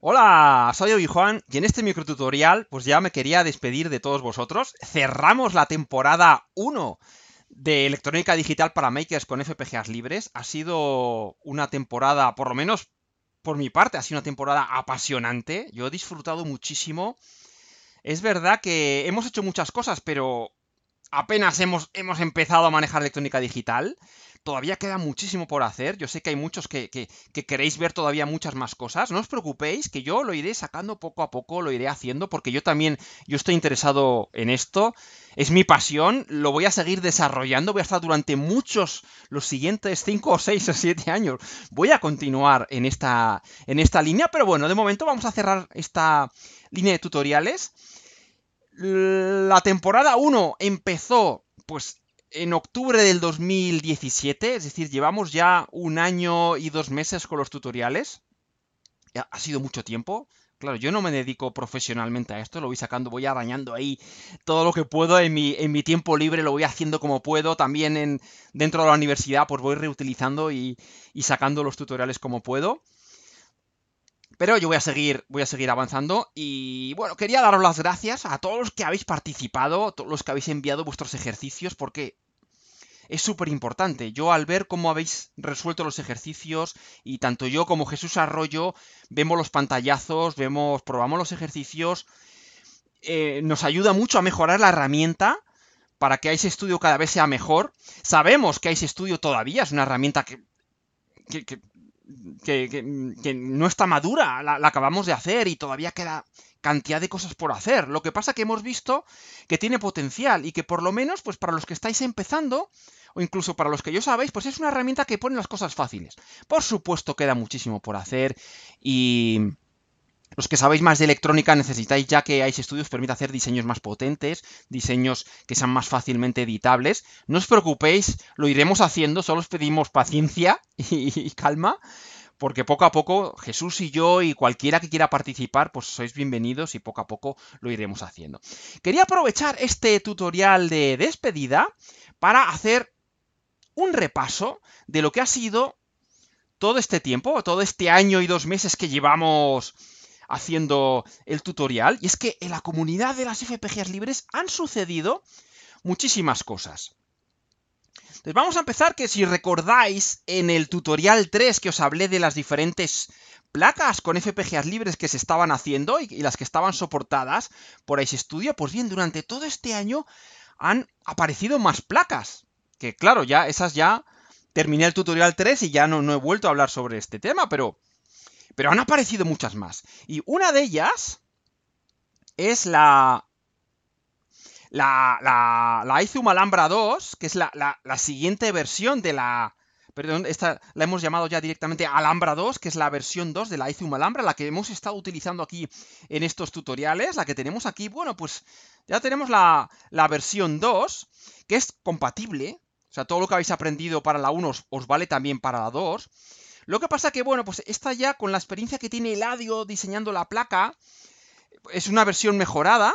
Hola, soy Obi Juan y en este microtutorial pues ya me quería despedir de todos vosotros. Cerramos la temporada 1 de electrónica digital para makers con FPGAs libres. Ha sido una temporada, por lo menos por mi parte, ha sido una temporada apasionante. Yo he disfrutado muchísimo. Es verdad que hemos hecho muchas cosas, pero apenas hemos, hemos empezado a manejar electrónica digital. Todavía queda muchísimo por hacer. Yo sé que hay muchos que, queréis ver todavía muchas más cosas. No os preocupéis, que yo lo iré sacando poco a poco, lo iré haciendo, porque yo también yo estoy interesado en esto. Es mi pasión, lo voy a seguir desarrollando, voy a estar durante muchos, los siguientes 5 o 6 o 7 años. Voy a continuar en esta, en esta línea, pero bueno, de momento vamos a cerrar esta línea de tutoriales. La temporada 1 empezó pues en octubre del 2017, es decir, llevamos ya un año y dos meses con los tutoriales. Ha sido mucho tiempo. Claro, yo no me dedico profesionalmente a esto, lo voy sacando, voy arañando ahí todo lo que puedo en mi, tiempo libre, lo voy haciendo como puedo. También en, dentro de la universidad, pues voy reutilizando y, y sacando los tutoriales como puedo. Pero yo voy a seguir, voy a seguir avanzando y bueno, quería daros las gracias a todos los que habéis participado, a todos los que habéis enviado vuestros ejercicios porque es súper importante. Yo al ver cómo habéis resuelto los ejercicios y tanto yo como Jesús Arroyo vemos los pantallazos, vemos, probamos los ejercicios, eh, nos ayuda mucho a mejorar la herramienta para que ese estudio cada vez sea mejor. Sabemos que Ice estudio todavía es una herramienta que que, no está madura, la, la, acabamos de hacer y todavía queda cantidad de cosas por hacer. Lo que pasa que hemos visto que tiene potencial y que por lo menos, pues para los que estáis empezando, o incluso para los que yo sabéis, pues es una herramienta que pone las cosas fáciles. Por supuesto queda muchísimo por hacer y... Los que sabéis más de electrónica necesitáis ya que Ice Studios permite hacer diseños más potentes, diseños que sean más fácilmente editables. No os preocupéis, lo iremos haciendo, solo os pedimos paciencia y, calma porque poco a poco Jesús y yo y cualquiera que quiera participar, pues sois bienvenidos y poco a poco lo iremos haciendo. Quería aprovechar este tutorial de despedida para hacer un repaso de lo que ha sido todo este tiempo, todo este año y dos meses que llevamos haciendo el tutorial, y es que en la comunidad de las FPG's libres han sucedido muchísimas cosas. Entonces vamos a empezar que si recordáis en el tutorial 3 que os hablé de las diferentes placas con FPGAs libres que se estaban haciendo y, las que estaban soportadas por Ice Studio, pues bien, durante todo este año han aparecido más placas. Que claro, ya esas ya terminé el tutorial 3 y ya no he vuelto a hablar sobre este tema, pero pero han aparecido muchas más. Y una de ellas es la... La, la, la Izum Alhambra 2, que es la, la, la siguiente versión de la, perdón, esta la hemos llamado ya directamente Alhambra 2, que es la versión 2 de la Izum Alhambra, la que hemos estado utilizando aquí en estos tutoriales, la que tenemos aquí, bueno, pues ya tenemos la, la versión 2, que es compatible, o sea, todo lo que habéis aprendido para la 1 os vale también para la 2, lo que pasa que, bueno, pues esta ya con la experiencia que tiene Eladio diseñando la placa, es una versión mejorada.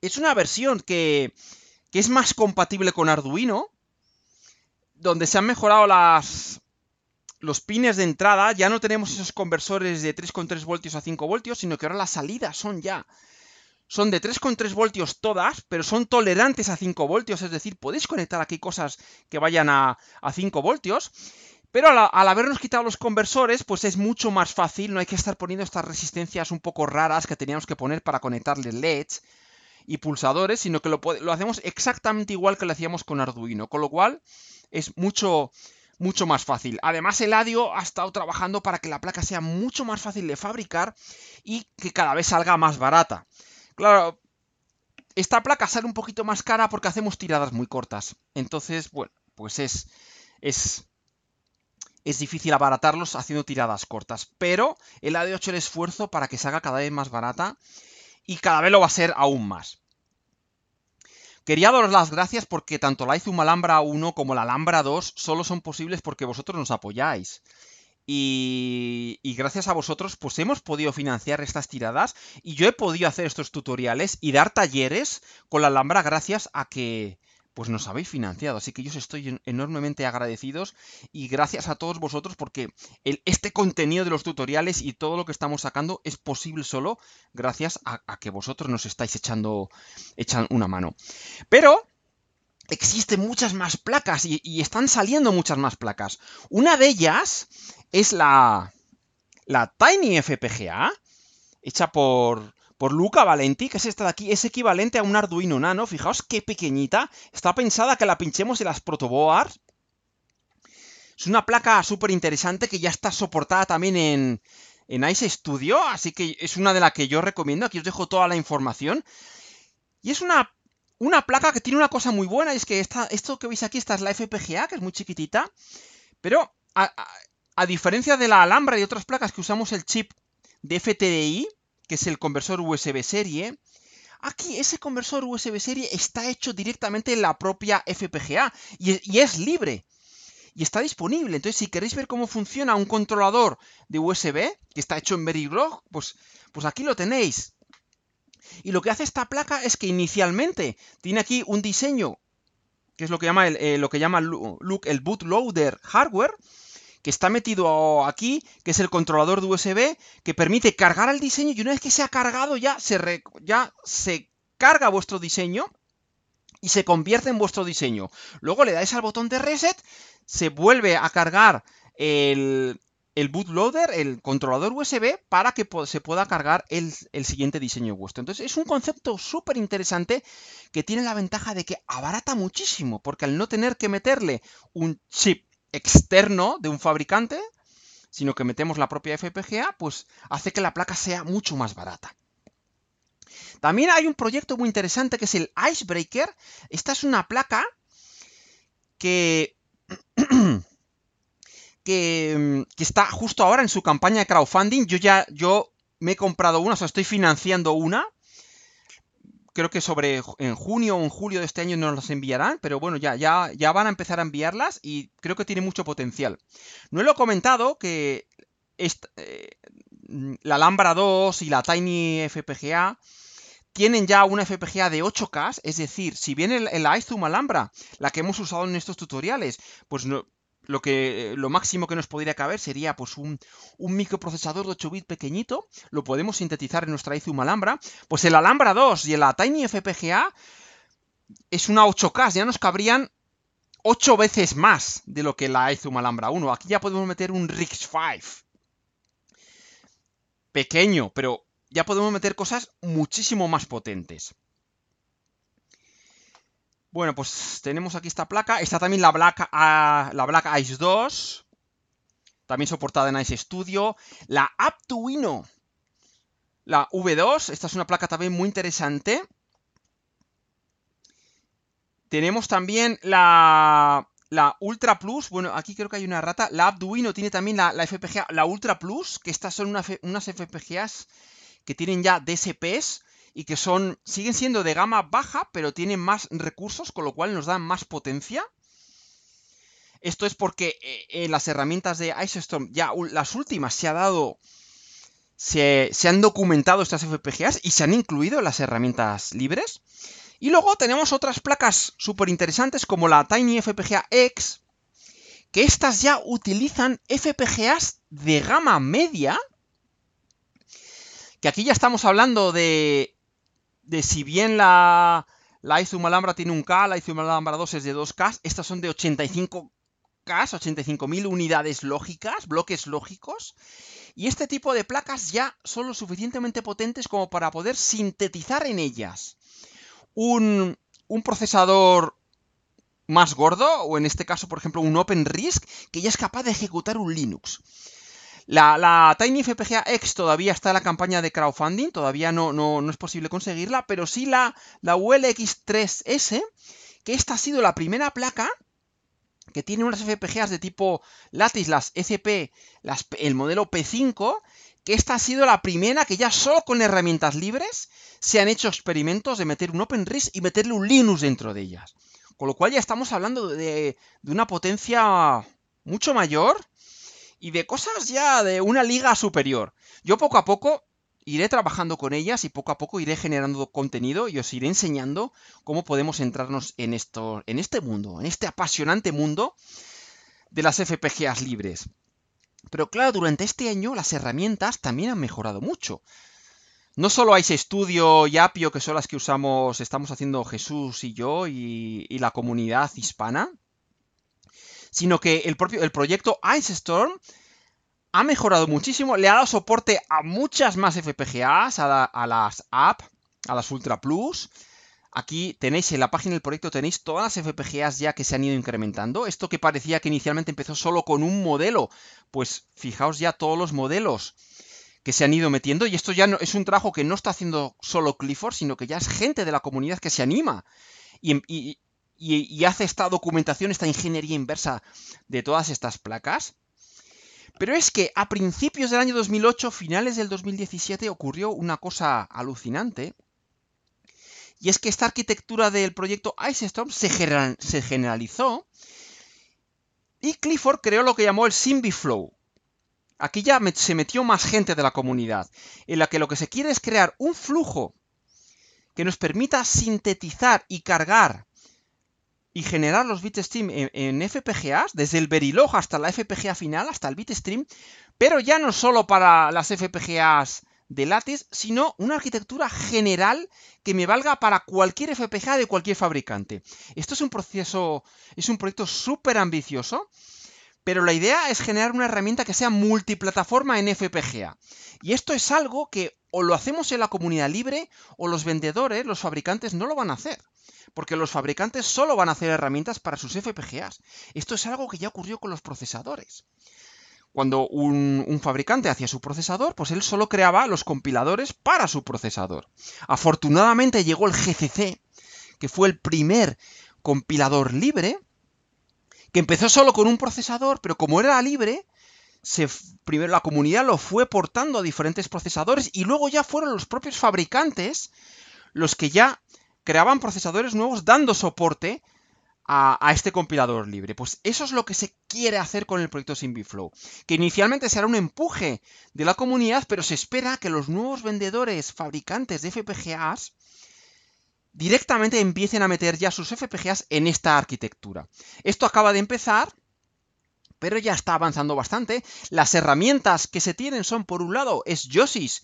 Es una versión que, que es más compatible con Arduino, donde se han mejorado las, los pines de entrada, ya no tenemos esos conversores de 3,3 voltios a 5 voltios, sino que ahora las salidas son ya. Son de 3,3 voltios todas, pero son tolerantes a 5 voltios, es decir, podéis conectar aquí cosas que vayan a, a 5 voltios. Pero al, habernos quitado los conversores, pues es mucho más fácil, no hay que estar poniendo estas resistencias un poco raras que teníamos que poner para conectarle LEDs y pulsadores, sino que lo, hacemos exactamente igual que lo hacíamos con Arduino, con lo cual es mucho, mucho más fácil. Además, el adio ha estado trabajando para que la placa sea mucho más fácil de fabricar y que cada vez salga más barata. Claro, esta placa sale un poquito más cara porque hacemos tiradas muy cortas. Entonces, bueno, pues es, es es difícil abaratarlos haciendo tiradas cortas, pero él ha de hecho el esfuerzo para que se haga cada vez más barata y cada vez lo va a ser aún más. Quería daros las gracias porque tanto la Izum Alhambra 1 como la Alhambra 2 solo son posibles porque vosotros nos apoyáis. Y, y, gracias a vosotros pues hemos podido financiar estas tiradas y yo he podido hacer estos tutoriales y dar talleres con la Alhambra gracias a que pues nos habéis financiado. Así que yo os estoy enormemente agradecidos y gracias a todos vosotros porque este contenido de los tutoriales y todo lo que estamos sacando es posible solo gracias a, que vosotros nos estáis echando, echan una mano. Pero existen muchas más placas y, y, están saliendo muchas más placas. Una de ellas es la, la Tiny FPGA, hecha por por Luca Valenti, que es esta de aquí, es equivalente a un Arduino Nano. Fijaos qué pequeñita. Está pensada que la pinchemos en las protoboards. Es una placa súper interesante que ya está soportada también en, en Ice Studio, así que es una de las que yo recomiendo. Aquí os dejo toda la información. Y es una, una placa que tiene una cosa muy buena, y es que esta, esto que veis aquí, esta es la FPGA, que es muy chiquitita, pero a, a diferencia de la Alhambra y otras placas que usamos el chip de FTDI, que es el conversor USB serie, aquí ese conversor USB serie está hecho directamente en la propia FPGA y, es libre. Y está disponible. Entonces, si queréis ver cómo funciona un controlador de USB, que está hecho en Verilog, pues, pues aquí lo tenéis. Y lo que hace esta placa es que inicialmente tiene aquí un diseño, que es lo que llama, eh, lo que llama el bootloader hardware, que está metido aquí, que es el controlador de USB, que permite cargar el diseño y una vez que se ha cargado ya se, carga vuestro diseño y se convierte en vuestro diseño. Luego le dais al botón de reset, se vuelve a cargar el, bootloader, el controlador USB, para que se pueda cargar el, el siguiente diseño vuestro. Entonces es un concepto súper interesante que tiene la ventaja de que abarata muchísimo, porque al no tener que meterle un chip externo de un fabricante, sino que metemos la propia FPGA, pues hace que la placa sea mucho más barata. También hay un proyecto muy interesante que es el Icebreaker. Esta es una placa que, que, está justo ahora en su campaña de crowdfunding. Yo ya yo me he comprado una, o sea, estoy financiando una creo que sobre en junio o en julio de este año nos las enviarán, pero bueno, ya, ya, ya van a empezar a enviarlas y creo que tiene mucho potencial. No lo he comentado que eh, la Alhambra 2 y la Tiny FPGA tienen ya una FPGA de 8K, es decir, si bien el, el Aizum Alhambra, la que hemos usado en estos tutoriales, pues no, lo, que, eh, lo máximo que nos podría caber sería pues un, microprocesador de 8 bits pequeñito, lo podemos sintetizar en nuestra iZoom Alhambra, pues el Alhambra 2 y la Tiny FPGA es una 8K, ya nos cabrían 8 veces más de lo que la iZoom Alhambra 1, aquí ya podemos meter un RIX 5 pequeño, pero ya podemos meter cosas muchísimo más potentes. Bueno, pues tenemos aquí esta placa. Está también la Black, la Ice 2. También soportada en Ice Studio. La Aptuino. La V2. Esta es una placa también muy interesante. Tenemos también la, la Ultra Plus. Bueno, aquí creo que hay una rata. La Arduino tiene también la, la FPGA, la Ultra Plus, que estas son unas FPGAs que tienen ya DSPs y que son, siguen siendo de gama baja, pero tienen más recursos, con lo cual nos dan más potencia. Esto es porque eh, en las herramientas de Ice Storm, ya las últimas, se ha dado. Se, han documentado estas FPGAs y se han incluido las herramientas libres. Y luego tenemos otras placas súper interesantes como la Tiny FPGA X, que estas ya utilizan FPGAs de gama media. Que aquí ya estamos hablando de de si bien la, la Alhambra tiene un K, la iZoom Alhambra 2 es de 2K, estas son de 85K, 85.000 unidades lógicas, bloques lógicos, y este tipo de placas ya son lo suficientemente potentes como para poder sintetizar en ellas un, un procesador más gordo, o en este caso, por ejemplo, un OpenRisk, que ya es capaz de ejecutar un Linux. La, Tiny FPGA X todavía está en la campaña de crowdfunding, todavía no, no, es posible conseguirla, pero sí la, la ULX3S, que esta ha sido la primera placa que tiene unas FPGAs de tipo Lattice, las ECP, el modelo P5, que esta ha sido la primera que ya solo con herramientas libres se han hecho experimentos de meter un OpenRIS y meterle un Linux dentro de ellas. Con lo cual ya estamos hablando de, de una potencia mucho mayor y de cosas ya de una liga superior. Yo poco a poco iré trabajando con ellas y poco a poco iré generando contenido y os iré enseñando cómo podemos entrarnos en, esto, en este mundo, en este apasionante mundo de las FPGAs libres. Pero claro, durante este año las herramientas también han mejorado mucho. No solo hay Studio y Apio, que son las que usamos, estamos haciendo Jesús y yo y, y la comunidad hispana, sino que el propio el proyecto Ice Storm ha mejorado muchísimo, le ha dado soporte a muchas más FPGAs, a, las app, a las Ultra Plus. Aquí tenéis en la página del proyecto tenéis todas las FPGAs ya que se han ido incrementando. Esto que parecía que inicialmente empezó solo con un modelo, pues fijaos ya todos los modelos que se han ido metiendo y esto ya no, es un trabajo que no está haciendo solo Clifford, sino que ya es gente de la comunidad que se anima y, em, y, hace esta documentación, esta ingeniería inversa de todas estas placas. Pero es que a principios del año 2008, finales del 2017, ocurrió una cosa alucinante. Y es que esta arquitectura del proyecto Ice Storm se, generalizó y Clifford creó lo que llamó el Simbiflow. Aquí ya se metió más gente de la comunidad, en la que lo que se quiere es crear un flujo que nos permita sintetizar y cargar y generar los bitstream en, FPGAs, desde el Verilog hasta la FPGA final, hasta el bitstream, pero ya no solo para las FPGAs de Lattice, sino una arquitectura general que me valga para cualquier FPGA de cualquier fabricante. Esto es un proceso, es un proyecto súper ambicioso, pero la idea es generar una herramienta que sea multiplataforma en FPGA. Y esto es algo que o lo hacemos en la comunidad libre o los vendedores, los fabricantes no lo van a hacer porque los fabricantes solo van a hacer herramientas para sus FPGAs. Esto es algo que ya ocurrió con los procesadores. Cuando un, fabricante hacía su procesador, pues él solo creaba los compiladores para su procesador. Afortunadamente llegó el GCC, que fue el primer compilador libre, que empezó solo con un procesador, pero como era libre, primero la comunidad lo fue portando a diferentes procesadores y luego ya fueron los propios fabricantes los que ya creaban procesadores nuevos dando soporte a, este compilador libre. Pues eso es lo que se quiere hacer con el proyecto SimbiFlow, que inicialmente será un empuje de la comunidad, pero se espera que los nuevos vendedores, fabricantes de FPGAs, directamente empiecen a meter ya sus FPGAs en esta arquitectura. Esto acaba de empezar, pero ya está avanzando bastante. Las herramientas que se tienen son, por un lado, es Yosys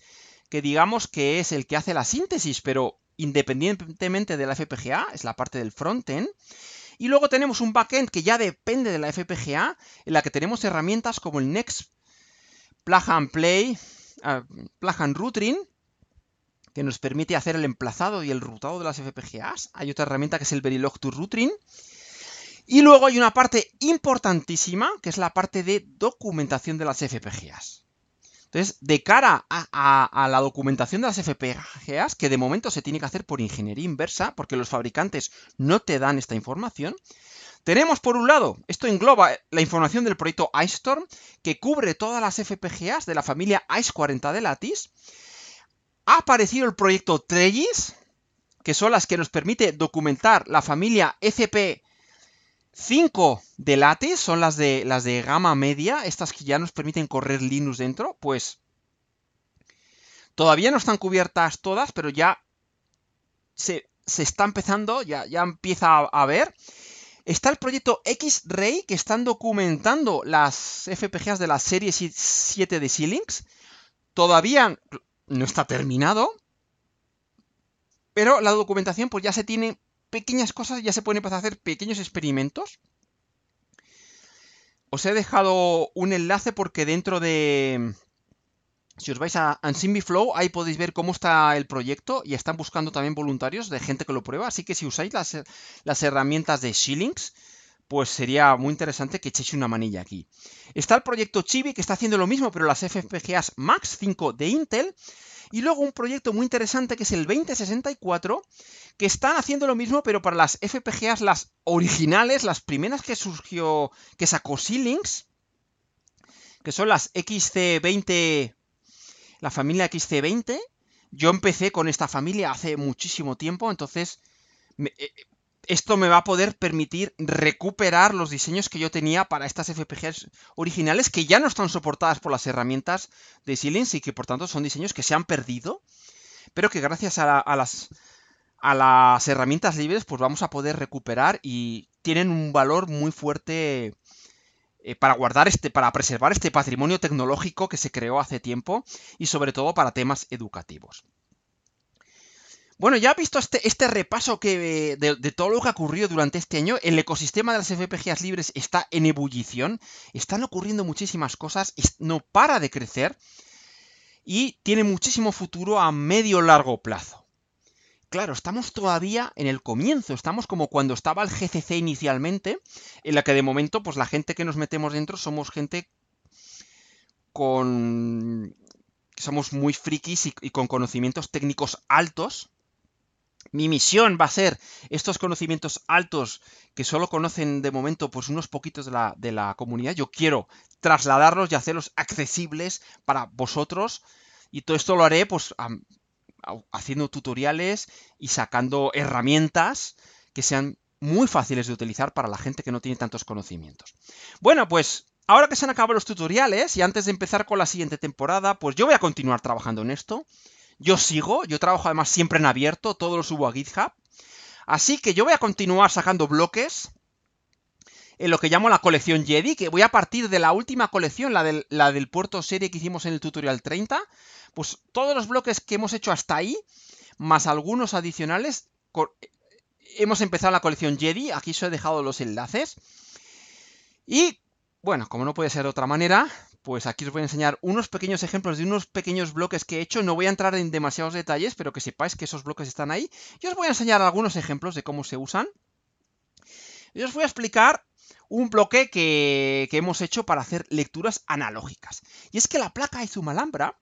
que digamos que es el que hace la síntesis, pero independientemente de la FPGA, es la parte del frontend. Y luego tenemos un backend que ya depende de la FPGA, en la que tenemos herramientas como el Next Plug and Play, ah, Plug and Routing, que nos permite hacer el emplazado y el rutado de las FPGAs. Hay otra herramienta que es el Verilog to Routing. Y luego hay una parte importantísima, que es la parte de documentación de las FPGAs. Entonces, de cara a, la documentación de las FPGAs, que de momento se tiene que hacer por ingeniería inversa, porque los fabricantes no te dan esta información, tenemos por un lado, esto engloba eh, la información del proyecto IceStorm, que cubre todas las FPGAs de la familia ICE40 de Lattice. Ha aparecido el proyecto Trellis, que son las que nos permite documentar la familia FPGAs 5 de late son las de, las de gama media, estas que ya nos permiten correr Linux dentro, pues todavía no están cubiertas todas, pero ya se, está empezando, ya, ya empieza a, ver. Está el proyecto X-Ray que están documentando las FPGAs de la serie 7 de Xilinx. Todavía no está terminado, pero la documentación pues ya se tiene pequeñas cosas ya se pueden empezar a hacer pequeños experimentos. Os he dejado un enlace porque dentro de... Si os vais a Unseen Flow, ahí podéis ver cómo está el proyecto y están buscando también voluntarios de gente que lo prueba. Así que si usáis las, las herramientas de Shillings, pues sería muy interesante que echéis una manilla aquí. Está el proyecto Chibi, que está haciendo lo mismo, pero las FPGAs Max 5 de Intel. Y luego un proyecto muy interesante que es el 2064, que están haciendo lo mismo, pero para las FPGAs, las originales, las primeras que surgió, que sacó Sealings, que son las XC20, la familia XC20. Yo empecé con esta familia hace muchísimo tiempo, entonces eh, esto me va a poder permitir recuperar los diseños que yo tenía para estas FPGAs originales que ya no están soportadas por las herramientas de Xilinx y que por tanto son diseños que se han perdido, pero que gracias a, las, herramientas libres pues vamos a poder recuperar y tienen un valor muy fuerte eh, para guardar este, para preservar este patrimonio tecnológico que se creó hace tiempo y sobre todo para temas educativos. Bueno, ya visto este, este, repaso que, de, todo lo que ha ocurrido durante este año, el ecosistema de las FPG's libres está en ebullición, están ocurriendo muchísimas cosas, no para de crecer y tiene muchísimo futuro a medio largo plazo. Claro, estamos todavía en el comienzo, estamos como cuando estaba el GCC inicialmente, en la que de momento pues la gente que nos metemos dentro somos gente con somos muy frikis y, con conocimientos técnicos altos mi misión va a ser estos conocimientos altos que solo conocen de momento pues unos poquitos de la, comunidad, yo quiero trasladarlos y hacerlos accesibles para vosotros y todo esto lo haré pues haciendo tutoriales y sacando herramientas que sean muy fáciles de utilizar para la gente que no tiene tantos conocimientos. Bueno, pues ahora que se han acabado los tutoriales y antes de empezar con la siguiente temporada, pues yo voy a continuar trabajando en esto. Yo sigo, yo trabajo además siempre en abierto, todo lo subo a GitHub. Así que yo voy a continuar sacando bloques en lo que llamo la colección Jedi, que voy a partir de la última colección, la del, la del puerto serie que hicimos en el tutorial 30. Pues todos los bloques que hemos hecho hasta ahí, más algunos adicionales, hemos empezado la colección Jedi. Aquí os he dejado los enlaces. Y, bueno, como no puede ser de otra manera, pues aquí os voy a enseñar unos pequeños ejemplos de unos pequeños bloques que he hecho. No voy a entrar en demasiados detalles, pero que sepáis que esos bloques están ahí. Y os voy a enseñar algunos ejemplos de cómo se usan. Y os voy a explicar un bloque que, hemos hecho para hacer lecturas analógicas. Y es que la placa Izumalambra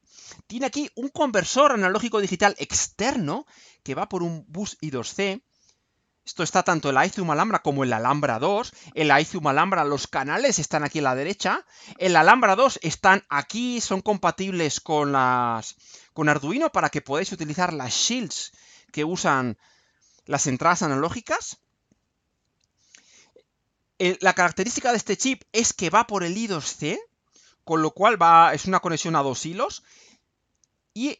tiene aquí un conversor analógico digital externo que va por un bus I2C esto está tanto en la Izum Alhambra como en la Alhambra 2. En la Izum Alhambra los canales están aquí a la derecha. En la Alhambra 2 están aquí, son compatibles con las con Arduino para que podáis utilizar las shields que usan las entradas analógicas. La característica de este chip es que va por el I2C, con lo cual va, es una conexión a dos hilos. Y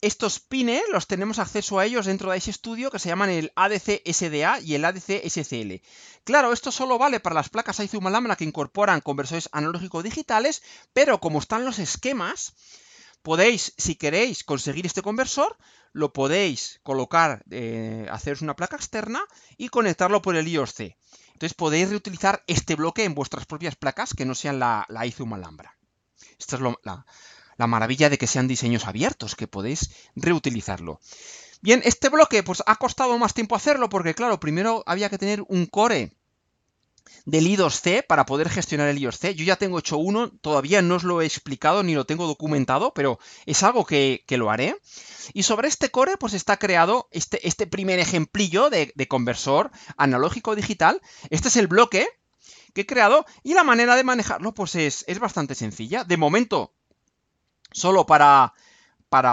estos pines los tenemos acceso a ellos dentro de ese estudio que se llaman el ADC SDA y el ADC SCL. Claro, esto solo vale para las placas Aizuma Lambda que incorporan conversores analógico digitales, pero como están los esquemas, podéis, si queréis conseguir este conversor, lo podéis colocar, eh, haceros una placa externa y conectarlo por el I2C. Entonces podéis reutilizar este bloque en vuestras propias placas que no sean la, la Izuma Esta es la, la maravilla de que sean diseños abiertos, que podéis reutilizarlo. Bien, este bloque pues ha costado más tiempo hacerlo porque claro, primero había que tener un core del I2C para poder gestionar el I2C. Yo ya tengo hecho uno, todavía no os lo he explicado ni lo tengo documentado, pero es algo que, lo haré. Y sobre este core, pues está creado este, este primer ejemplillo de, conversor analógico digital. Este es el bloque que he creado y la manera de manejarlo pues es, es bastante sencilla. De momento solo para,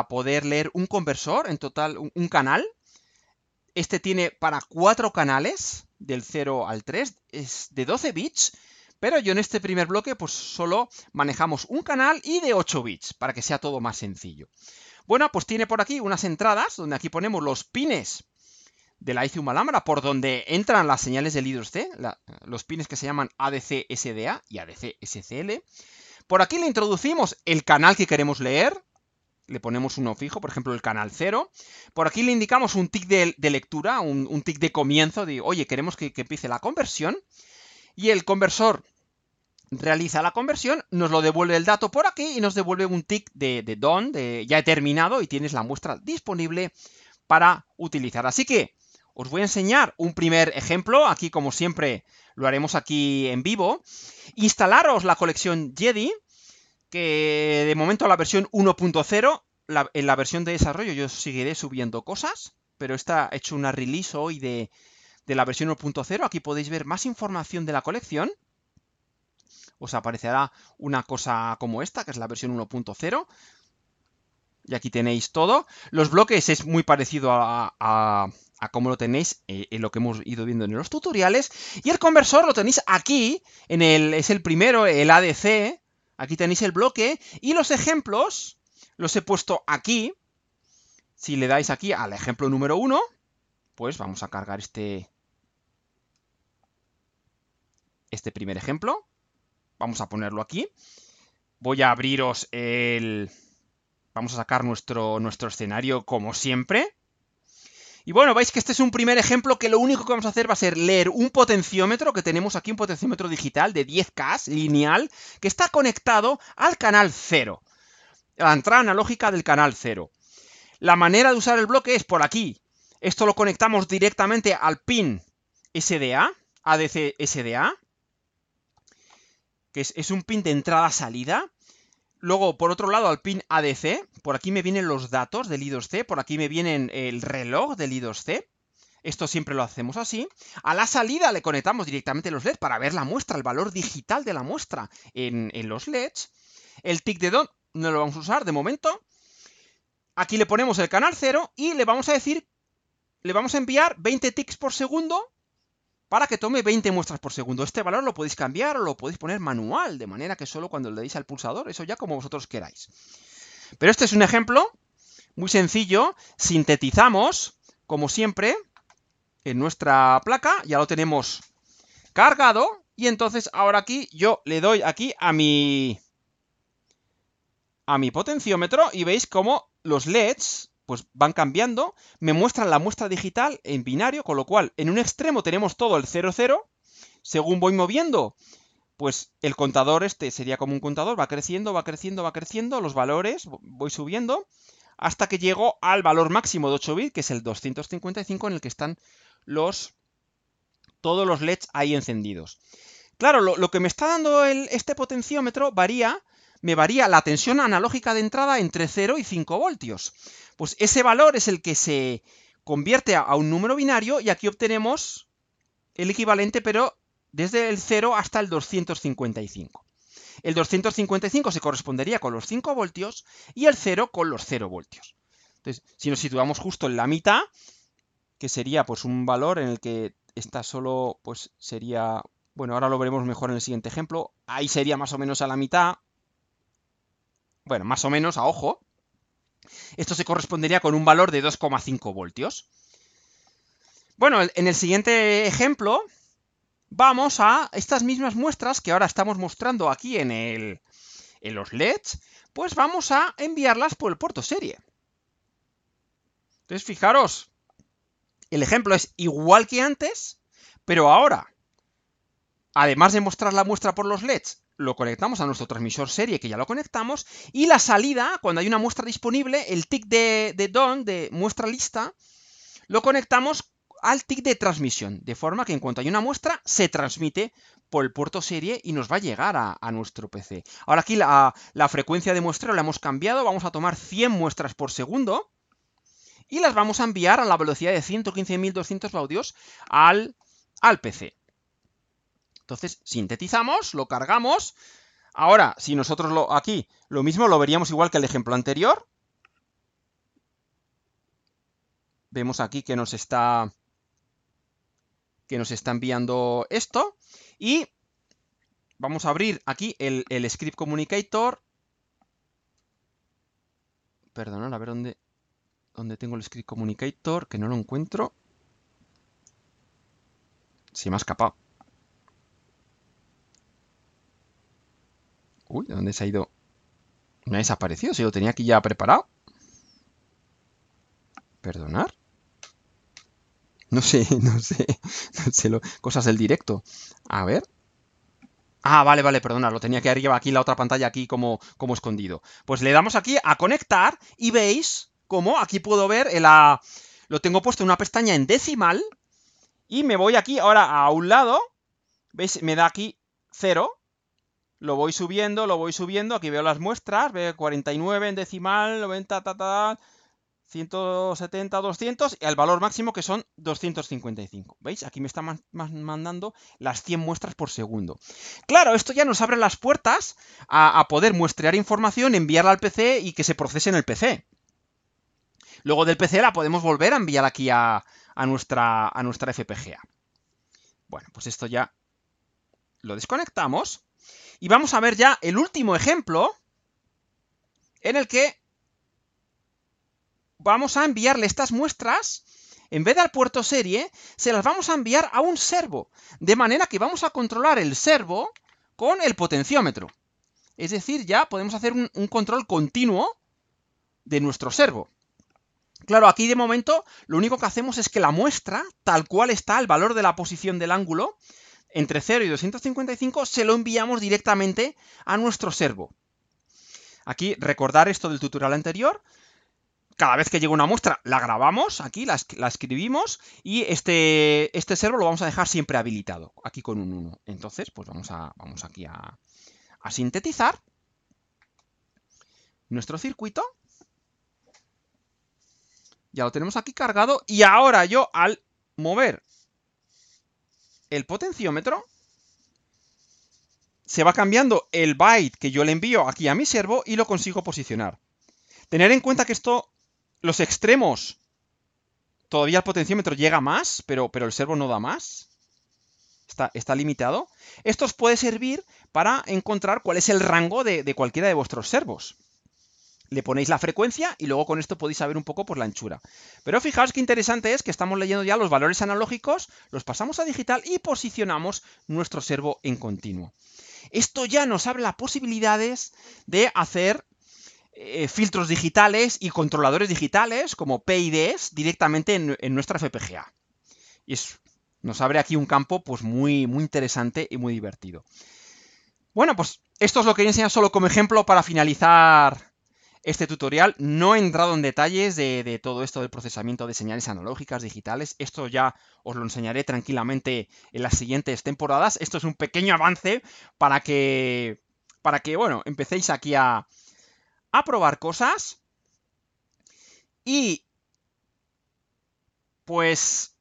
poder leer un conversor, en total un, canal. Este tiene para cuatro canales, del 0 al 3, es de 12 bits, pero yo en este primer bloque pues solo manejamos un canal y de 8 bits, para que sea todo más sencillo. Bueno, pues tiene por aquí unas entradas, donde aquí ponemos los pines de la ICU Alhambra, por donde entran las señales del hidros C, los pines que se llaman ADC-SDA y ADC-SCL. Por aquí le introducimos el canal que queremos leer, le ponemos uno fijo, por ejemplo, el canal 0. Por aquí le indicamos un tick de, lectura, un, tick de comienzo, de, oye, queremos que, empiece la conversión. Y el conversor realiza la conversión, nos lo devuelve el dato por aquí y nos devuelve un tick de, de done, de ya he terminado y tienes la muestra disponible para utilizar. Así que os voy a enseñar un primer ejemplo, aquí como siempre lo haremos aquí en vivo. Instalaros la colección Jedi, que de momento la versión 1.0, en la versión de desarrollo yo seguiré subiendo cosas, pero está hecho una release hoy de, la versión 1.0, aquí podéis ver más información de la colección. Os aparecerá una cosa como esta, que es la versión 1.0. Y aquí tenéis todo. Los bloques es muy parecido a, a cómo lo tenéis eh, en lo que hemos ido viendo en los tutoriales. Y el conversor lo tenéis aquí, en el, es el primero, el ADC. Aquí tenéis el bloque. Y los ejemplos los he puesto aquí. Si le dais aquí al ejemplo número 1, pues vamos a cargar este, este primer ejemplo. Vamos a ponerlo aquí. Voy a abriros el... Vamos a sacar nuestro, nuestro escenario como siempre. Y bueno, veis que este es un primer ejemplo que lo único que vamos a hacer va a ser leer un potenciómetro, que tenemos aquí un potenciómetro digital de 10K, lineal, que está conectado al canal 0. La entrada analógica del canal 0. La manera de usar el bloque es por aquí. Esto lo conectamos directamente al pin SDA, ADC SDA, que es un pin de entrada-salida. Luego, por otro lado, al pin ADC. Por aquí me vienen los datos del I2C. Por aquí me vienen el reloj del I2C. Esto siempre lo hacemos así. A la salida le conectamos directamente los LEDs para ver la muestra, el valor digital de la muestra en, los LEDs. El tick de don no lo vamos a usar de momento. Aquí le ponemos el canal 0 y le vamos a decir, le vamos a enviar 20 ticks por segundo para que tome 20 muestras por segundo. Este valor lo podéis cambiar o lo podéis poner manual, de manera que solo cuando le dais al pulsador, eso ya como vosotros queráis. Pero este es un ejemplo muy sencillo. Sintetizamos, como siempre, en nuestra placa, ya lo tenemos cargado, y entonces ahora aquí yo le doy aquí a mi a mi potenciómetro y veis cómo los LEDs pues van cambiando, me muestran la muestra digital en binario, con lo cual en un extremo tenemos todo el 0,0. según voy moviendo, pues el contador este sería como un contador, va creciendo, va creciendo, va creciendo, los valores voy subiendo, hasta que llego al valor máximo de 8 bits, que es el 255 en el que están los todos los LEDs ahí encendidos. Claro, lo, que me está dando este potenciómetro varía me varía la tensión analógica de entrada entre 0 y 5 voltios. Pues ese valor es el que se convierte a un número binario y aquí obtenemos el equivalente, pero desde el 0 hasta el 255. El 255 se correspondería con los 5 voltios y el 0 con los 0 voltios. Entonces, si nos situamos justo en la mitad, que sería pues un valor en el que está solo, pues sería, bueno, ahora lo veremos mejor en el siguiente ejemplo, ahí sería más o menos a la mitad, bueno, más o menos a ojo, esto se correspondería con un valor de 2,5 voltios. Bueno, en el siguiente ejemplo vamos a estas mismas muestras que ahora estamos mostrando aquí en, el, en los LEDs, pues vamos a enviarlas por el puerto serie. Entonces, fijaros, el ejemplo es igual que antes, pero ahora, además de mostrar la muestra por los LEDs lo conectamos a nuestro transmisor serie, que ya lo conectamos, y la salida, cuando hay una muestra disponible, el tick de, don, de muestra lista, lo conectamos al tick de transmisión, de forma que en cuanto hay una muestra, se transmite por el puerto serie y nos va a llegar a, nuestro PC. Ahora aquí la, frecuencia de muestra la hemos cambiado, vamos a tomar 100 muestras por segundo y las vamos a enviar a la velocidad de 115.200 baudios al, al PC. Entonces, sintetizamos, lo cargamos. Ahora, si nosotros lo, aquí lo mismo lo veríamos igual que el ejemplo anterior. Vemos aquí que nos está que nos está enviando esto y vamos a abrir aquí el, script communicator. perdón, a ver dónde, dónde tengo el script communicator, que no lo encuentro. Se me ha escapado. Uy, dónde se ha ido? ¿No ha desaparecido, si lo tenía aquí ya preparado. ¿Perdonar? No sé, no sé, no sé, lo... cosas del directo. A ver. Ah, vale, vale, perdona, lo tenía que arriba aquí, la otra pantalla aquí como, como escondido. Pues le damos aquí a conectar y veis cómo aquí puedo ver a. Lo tengo puesto en una pestaña en decimal y me voy aquí ahora a un lado. ¿Veis? Me da aquí cero. Lo voy subiendo, lo voy subiendo. Aquí veo las muestras. Veo 49 en decimal, 90, 170, 200 y al valor máximo que son 255. ¿Veis? Aquí me está mandando las 100 muestras por segundo. Claro, esto ya nos abre las puertas a, poder muestrear información, enviarla al PC y que se procese en el PC. Luego del PC la podemos volver a enviar aquí a, nuestra, a nuestra FPGA. Bueno, pues esto ya lo desconectamos y vamos a ver ya el último ejemplo en el que vamos a enviarle estas muestras, en vez del puerto serie, se las vamos a enviar a un servo, de manera que vamos a controlar el servo con el potenciómetro. Es decir, ya podemos hacer un control continuo de nuestro servo. Claro, aquí de momento lo único que hacemos es que la muestra, tal cual está, el valor de la posición del ángulo, entre 0 y 255 se lo enviamos directamente a nuestro servo. Aquí recordar esto del tutorial anterior. Cada vez que llega una muestra la grabamos aquí, la, escribimos y este, este, servo lo vamos a dejar siempre habilitado, aquí con un 1. Entonces, pues vamos, a, vamos aquí a sintetizar nuestro circuito. Ya lo tenemos aquí cargado y ahora yo al mover el potenciómetro, se va cambiando el byte que yo le envío aquí a mi servo y lo consigo posicionar. Tener en cuenta que esto, los extremos, todavía el potenciómetro llega más, pero, pero el servo no da más. Está, limitado. Esto os puede servir para encontrar cuál es el rango de cualquiera de vuestros servos le ponéis la frecuencia y luego con esto podéis saber un poco por la anchura. Pero fijaos que interesante es que estamos leyendo ya los valores analógicos, los pasamos a digital y posicionamos nuestro servo en continuo. Esto ya nos abre las posibilidades de hacer eh, filtros digitales y controladores digitales como PIDs directamente en, nuestra FPGA. Y nos abre aquí un campo pues, muy, muy interesante y muy divertido. Bueno, pues esto es lo quería enseñar solo como ejemplo para finalizar este tutorial no he entrado en detalles de, todo esto del procesamiento de señales analógicas, digitales. Esto ya os lo enseñaré tranquilamente en las siguientes temporadas. Esto es un pequeño avance para que, para que bueno, empecéis aquí a, probar cosas. Y, pues,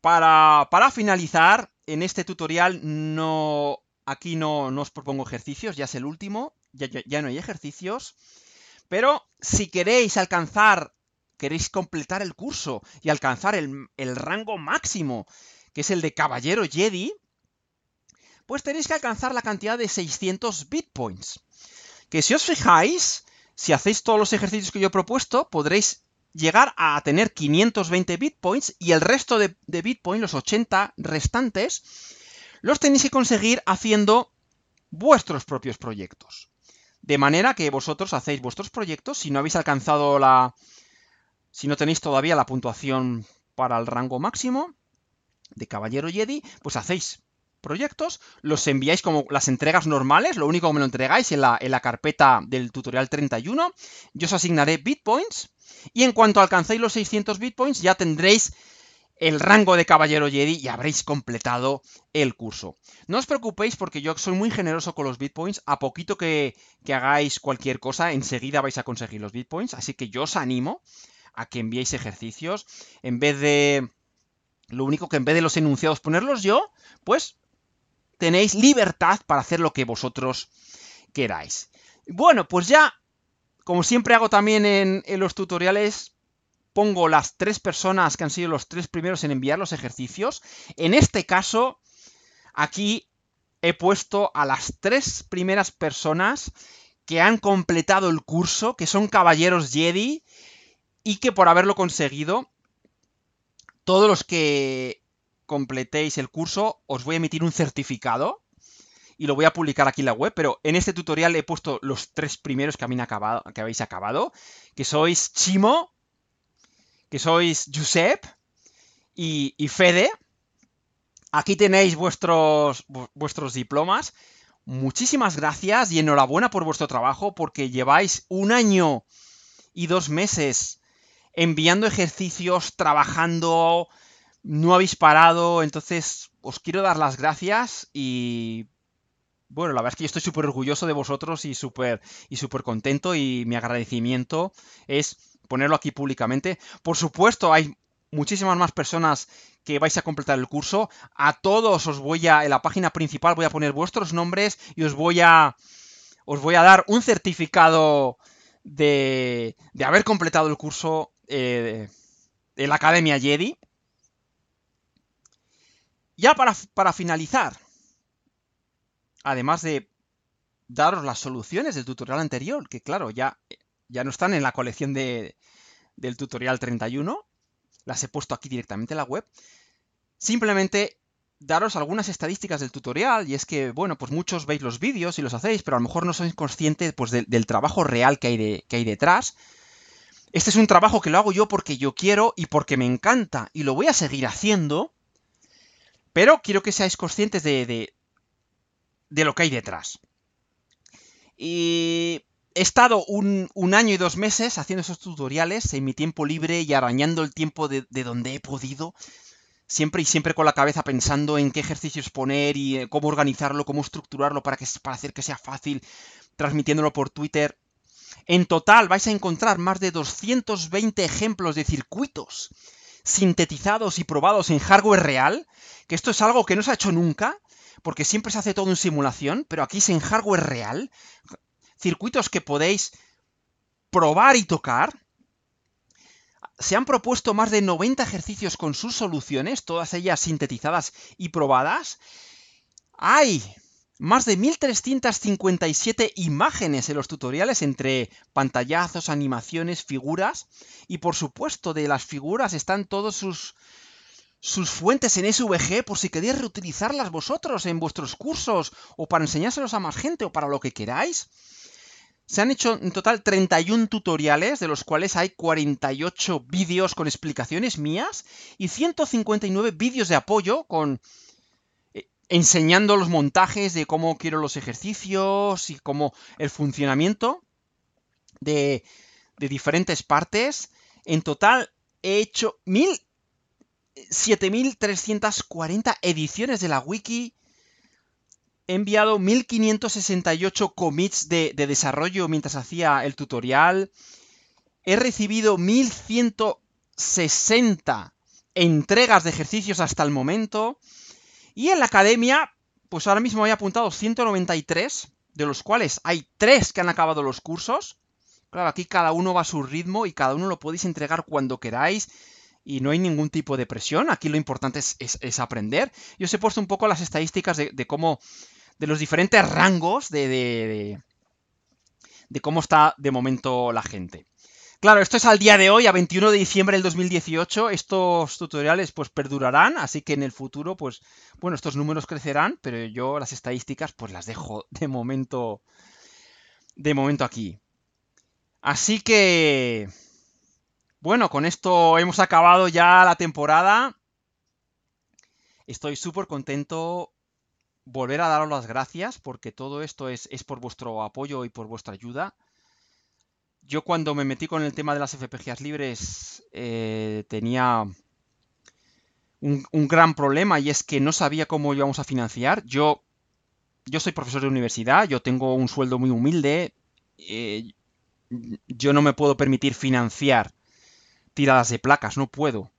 para, finalizar, en este tutorial no... Aquí no, no os propongo ejercicios, ya es el último, ya, no hay ejercicios. Pero si queréis alcanzar, queréis completar el curso y alcanzar el, rango máximo, que es el de Caballero Jedi, pues tenéis que alcanzar la cantidad de 600 bitpoints. Que si os fijáis, si hacéis todos los ejercicios que yo he propuesto, podréis llegar a tener 520 bitpoints y el resto de, de bitpoints, los 80 restantes, los tenéis que conseguir haciendo vuestros propios proyectos. De manera que vosotros hacéis vuestros proyectos, si no habéis alcanzado la... si no tenéis todavía la puntuación para el rango máximo de Caballero Jedi, pues hacéis proyectos, los enviáis como las entregas normales, lo único que me lo entregáis en la, en la carpeta del tutorial 31, yo os asignaré bitpoints y en cuanto alcancéis los 600 bitpoints ya tendréis el rango de caballero Jedi y habréis completado el curso. No os preocupéis porque yo soy muy generoso con los bitpoints. A poquito que, hagáis cualquier cosa, enseguida vais a conseguir los bitpoints. Así que yo os animo a que enviéis ejercicios. En vez de... Lo único que en vez de los enunciados ponerlos yo, pues tenéis libertad para hacer lo que vosotros queráis. Bueno, pues ya, como siempre hago también en, en los tutoriales, pongo las tres personas que han sido los tres primeros en enviar los ejercicios. En este caso, aquí he puesto a las tres primeras personas que han completado el curso, que son caballeros Jedi, y que por haberlo conseguido, todos los que completéis el curso, os voy a emitir un certificado y lo voy a publicar aquí en la web, pero en este tutorial he puesto los tres primeros que, acabado, que habéis acabado, que sois Chimo, que sois Josep y, y Fede. Aquí tenéis vuestros, vuestros diplomas. Muchísimas gracias y enhorabuena por vuestro trabajo porque lleváis un año y dos meses enviando ejercicios, trabajando, no habéis parado, entonces os quiero dar las gracias y bueno, la verdad es que yo estoy súper orgulloso de vosotros y súper y contento y mi agradecimiento es ponerlo aquí públicamente. Por supuesto, hay muchísimas más personas que vais a completar el curso. A todos os voy a, en la página principal voy a poner vuestros nombres y os voy a, os voy a dar un certificado de, de haber completado el curso en eh, la Academia Jedi. Ya para, para finalizar, además de daros las soluciones del tutorial anterior, que claro, ya, ya no están en la colección del tutorial 31, las he puesto aquí directamente en la web, simplemente daros algunas estadísticas del tutorial, y es que, bueno, pues muchos veis los vídeos y los hacéis, pero a lo mejor no sois conscientes pues, del trabajo real que hay, que hay detrás. Este es un trabajo que lo hago yo porque yo quiero y porque me encanta, y lo voy a seguir haciendo, pero quiero que seáis conscientes de de lo que hay detrás. Y he estado un, año y dos meses haciendo esos tutoriales en mi tiempo libre y arañando el tiempo de, donde he podido. Siempre y siempre con la cabeza pensando en qué ejercicios poner y eh, cómo organizarlo, cómo estructurarlo para, que, para hacer que sea fácil, transmitiéndolo por Twitter. En total vais a encontrar más de 220 ejemplos de circuitos sintetizados y probados en hardware real, que esto es algo que no se ha hecho nunca, porque siempre se hace todo en simulación, pero aquí es en hardware real, circuitos que podéis probar y tocar. Se han propuesto más de 90 ejercicios con sus soluciones, todas ellas sintetizadas y probadas. Hay más de 1.357 imágenes en los tutoriales entre pantallazos, animaciones, figuras. Y por supuesto, de las figuras están todos sus sus fuentes en SVG por si queréis reutilizarlas vosotros en vuestros cursos o para enseñárselos a más gente o para lo que queráis. Se han hecho en total 31 tutoriales, de los cuales hay 48 vídeos con explicaciones mías y 159 vídeos de apoyo con eh, enseñando los montajes de cómo quiero los ejercicios y cómo el funcionamiento de, de diferentes partes. En total he hecho mil 7.340 ediciones de la wiki. He enviado 1.568 commits de, de, desarrollo mientras hacía el tutorial. He recibido 1.160 entregas de ejercicios hasta el momento. Y en la academia, pues ahora mismo he apuntado 193, de los cuales hay 3 que han acabado los cursos. Claro, aquí cada uno va a su ritmo y cada uno lo podéis entregar cuando queráis y no hay ningún tipo de presión. Aquí lo importante es, aprender. Yo os he puesto un poco las estadísticas de, cómo, de los diferentes rangos de, de, de, cómo está de momento la gente. Claro, esto es al día de hoy, a 21 de diciembre del 2018. Estos tutoriales pues perdurarán, así que en el futuro, pues, bueno, estos números crecerán, pero yo las estadísticas pues las dejo de momento, de momento aquí. Así que, bueno, con esto hemos acabado ya la temporada. Estoy súper contento. Volver a daros las gracias porque todo esto es, por vuestro apoyo y por vuestra ayuda. Yo cuando me metí con el tema de las FPGAs libres eh, tenía un, gran problema y es que no sabía cómo íbamos a financiar. Yo, yo soy profesor de universidad, yo tengo un sueldo muy humilde, eh, yo no me puedo permitir financiar tiradas de placas, no puedo.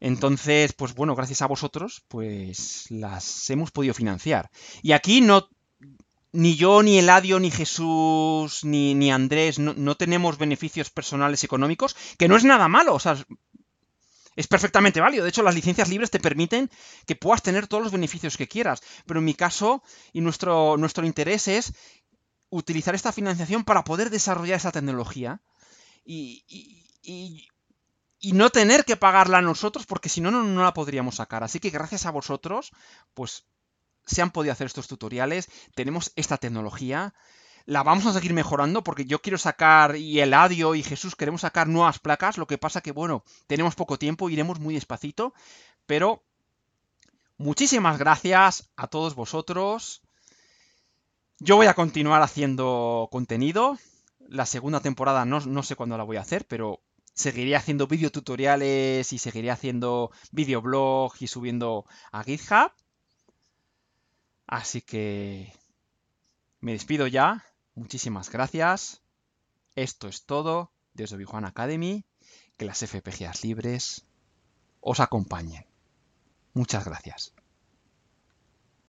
Entonces, pues bueno, gracias a vosotros, pues las hemos podido financiar. Y aquí no, ni yo, ni Eladio, ni Jesús, ni, Andrés, no, tenemos beneficios personales económicos, que no es nada malo, o sea, es perfectamente válido. De hecho, las licencias libres te permiten que puedas tener todos los beneficios que quieras. Pero en mi caso, y nuestro, nuestro interés es utilizar esta financiación para poder desarrollar esa tecnología y y, no tener que pagarla nosotros, porque si no, no, la podríamos sacar. Así que gracias a vosotros, pues se han podido hacer estos tutoriales, tenemos esta tecnología, la vamos a seguir mejorando porque yo quiero sacar y el adio, y Jesús queremos sacar nuevas placas, lo que pasa que bueno, tenemos poco tiempo, iremos muy despacito, pero muchísimas gracias a todos vosotros. Yo voy a continuar haciendo contenido. La segunda temporada no sé cuándo la voy a hacer, pero seguiré haciendo videotutoriales y seguiré haciendo videoblog y subiendo a GitHub. Así que me despido ya. Muchísimas gracias. Esto es todo desde Bijuan Academy. Que las FPGAs libres os acompañen. Muchas gracias.